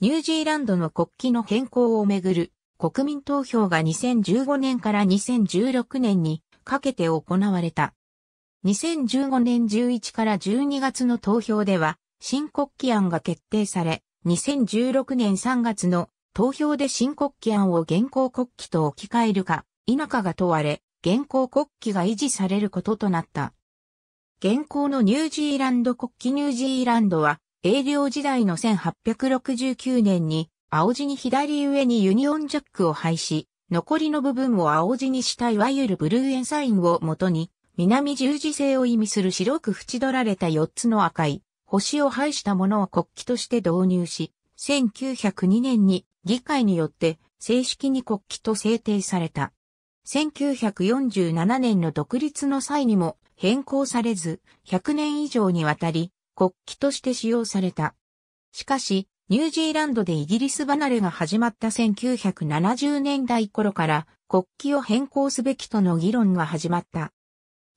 ニュージーランドの国旗の変更をめぐる国民投票が2015年から2016年にかけて行われた。2015年11から12月の投票では新国旗案が決定され、2016年3月の投票で新国旗案を現行国旗と置き換えるか否かが問われ、現行国旗が維持されることとなった。現行のニュージーランド国旗ニュージーランドは営業時代の1869年に青地に左上にユニオンジャックを廃止、残りの部分を青地にしたいわゆるブルーエンサインをもとに、南十字星を意味する白く縁取られた4つの赤い星を配したものを国旗として導入し、1902年に議会によって正式に国旗と制定された。1947年の独立の際にも変更されず、100年以上にわたり国旗として使用された。しかし、ニュージーランドでイギリス離れが始まった1970年代頃から国旗を変更すべきとの議論が始まった。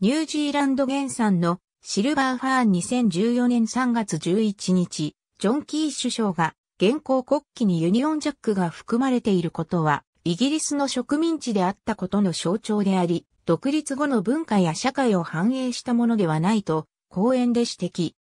ニュージーランド原産のシルバーファーン2014年3月11日、ジョン・キー首相が現行国旗にユニオンジャックが含まれていることは、イギリスの植民地であったことの象徴であり、独立後の文化や社会を反映したものではないと、講演で指摘。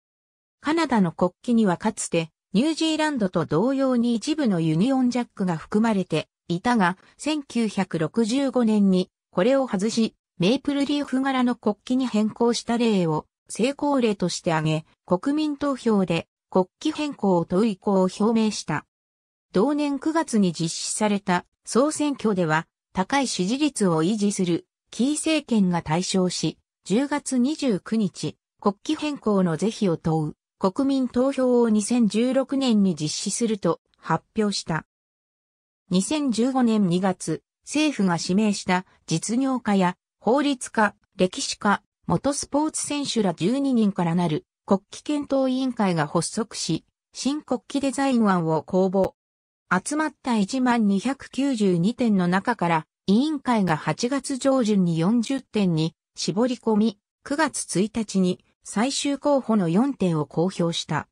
カナダの国旗にはかつて、ニュージーランドと同様に一部のユニオンジャックが含まれていたが、1965年にこれを外し、メイプルリーフ柄の国旗に変更した例を成功例として挙げ、国民投票で国旗変更を問う意向を表明した。同年9月に実施された総選挙では高い支持率を維持するキー政権が対象し、10月29日、国旗変更の是非を問う国民投票を2016年に実施すると発表した。2015年2月、政府が指名した実業家や法律家、歴史家、元スポーツ選手ら12人からなる国旗検討委員会が発足し、新国旗デザイン案を公募。集まった1292点の中から、委員会が8月上旬に40点に絞り込み、9月1日に最終候補の4点を公表した。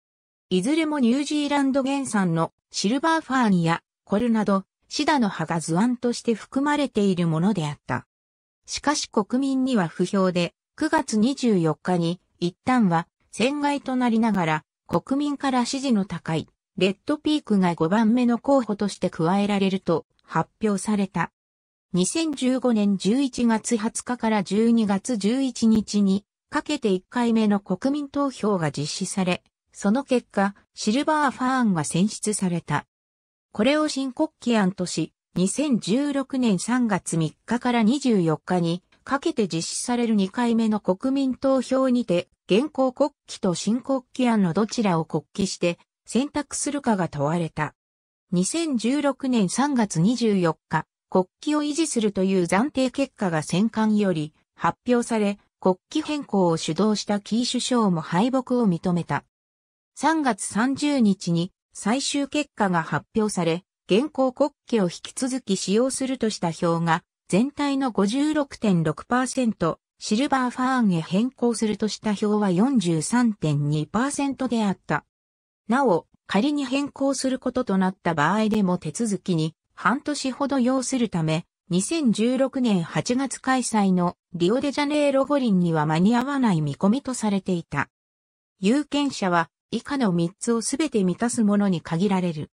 いずれもニュージーランド原産のシルバーファーニやコルなど、シダの葉が図案として含まれているものであった。しかし国民には不評で、9月24日に一旦は戦外となりながら、国民から支持の高い、レッドピークが5番目の候補として加えられると発表された。2015年11月20日から12月11日にかけて1回目の国民投票が実施され、その結果、シルバーファーンが選出された。これを新国旗案とし、2016年3月3日から24日にかけて実施される2回目の国民投票にて、現行国旗と新国旗案のどちらを国旗して選択するかが問われた。2016年3月24日、国旗を維持するという暫定結果が戦艦より発表され、国旗変更を主導したキー首相も敗北を認めた。3月30日に最終結果が発表され、現行国旗を引き続き使用するとした票が全体の56.6%、シルバーファーンへ変更するとした票は43.2%であった。なお、仮に変更することとなった場合でも手続きに半年ほど要するため、2016年8月開催のリオデジャネイロ五輪には間に合わない見込みとされていた。有権者は以下の3つをすべて満たすものに限られる。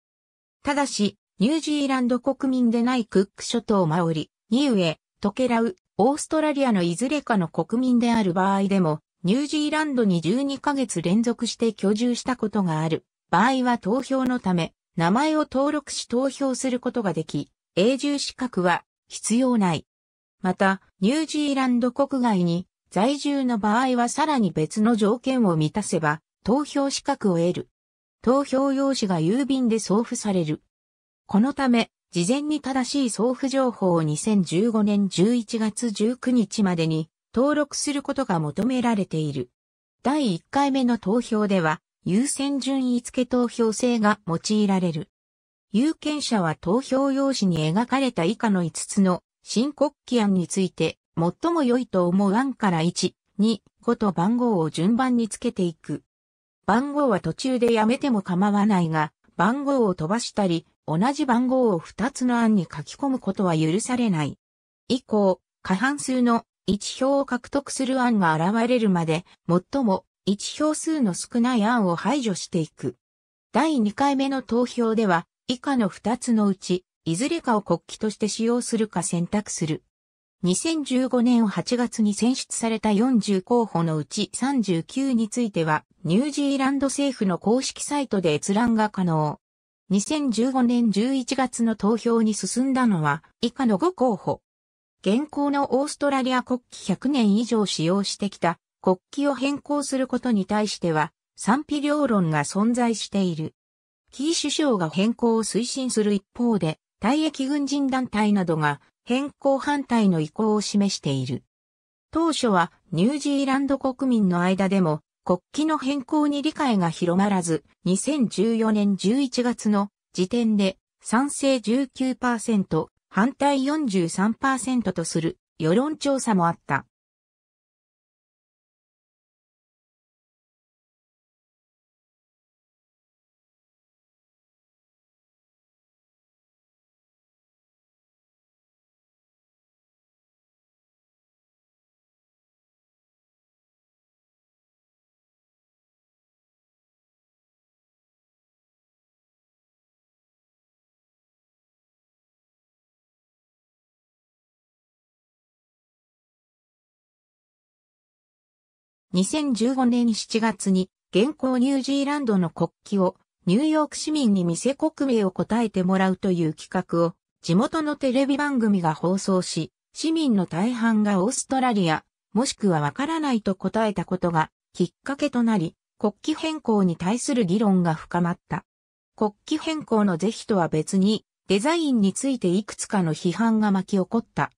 ただし、ニュージーランド国民でないクック諸島マオリ、ニウエ、トケラウ、オーストラリアのいずれかの国民である場合でも、ニュージーランドに12ヶ月連続して居住したことがある場合は投票のため、名前を登録し投票することができ、永住資格は必要ない。また、ニュージーランド国外に在住の場合はさらに別の条件を満たせば、投票資格を得る。投票用紙が郵便で送付される。このため、事前に正しい送付情報を2015年11月19日までに登録することが求められている。第1回目の投票では、優先順位付投票制が用いられる。有権者は投票用紙に描かれた以下の5つの新国旗案について最も良いと思う案から1、2、5と番号を順番につけていく。番号は途中でやめても構わないが、番号を飛ばしたり、同じ番号を2つの案に書き込むことは許されない。以降、過半数の1票を獲得する案が現れるまで、最も1票数の少ない案を排除していく。第2回目の投票では、以下の2つのうち、いずれかを国旗として使用するか選択する。2015年8月に選出された40候補のうち39については、ニュージーランド政府の公式サイトで閲覧が可能。2015年11月の投票に進んだのは、以下の5候補。現行のオーストラリア国旗100年以上使用してきた国旗を変更することに対しては、賛否両論が存在している。キー首相が変更を推進する一方で、退役軍人団体などが変更反対の意向を示している。当初はニュージーランド国民の間でも国旗の変更に理解が広まらず、2014年11月の時点で賛成19%、反対43%とする世論調査もあった。2015年7月に現行ニュージーランドの国旗をニューヨーク市民に店国名を答えてもらうという企画を地元のテレビ番組が放送し、市民の大半がオーストラリア、もしくはわからないと答えたことがきっかけとなり、国旗変更に対する議論が深まった。国旗変更の是非とは別に、デザインについていくつかの批判が巻き起こった。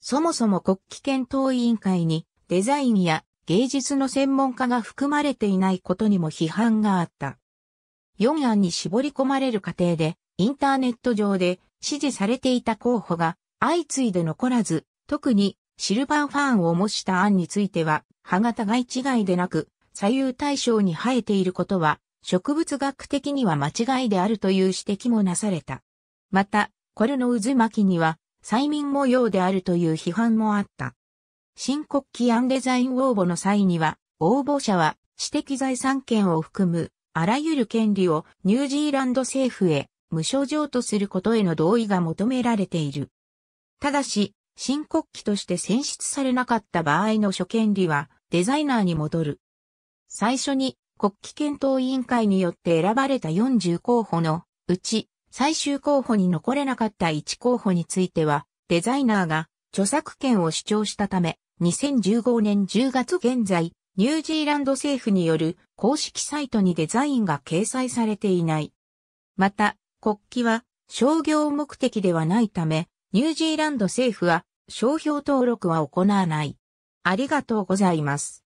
そもそも国旗検討委員会にデザインや芸術の専門家が含まれていないことにも批判があった。4案に絞り込まれる過程で、インターネット上で支持されていた候補が相次いで残らず、特にシルバーファンを模した案については、歯が一概違いでなく、左右対称に生えていることは、植物学的には間違いであるという指摘もなされた。また、これの渦巻きには、催眠模様であるという批判もあった。新国旗案デザイン応募の際には、応募者は私的財産権を含むあらゆる権利をニュージーランド政府へ無償譲渡することへの同意が求められている。ただし、新国旗として選出されなかった場合の諸権利はデザイナーに戻る。最初に国旗検討委員会によって選ばれた40候補のうち最終候補に残れなかった1候補についてはデザイナーが著作権を主張したため2015年10月現在、ニュージーランド政府による公式サイトにデザインが掲載されていない。また、国旗は商業目的ではないため、ニュージーランド政府は商標登録は行わない。ありがとうございます。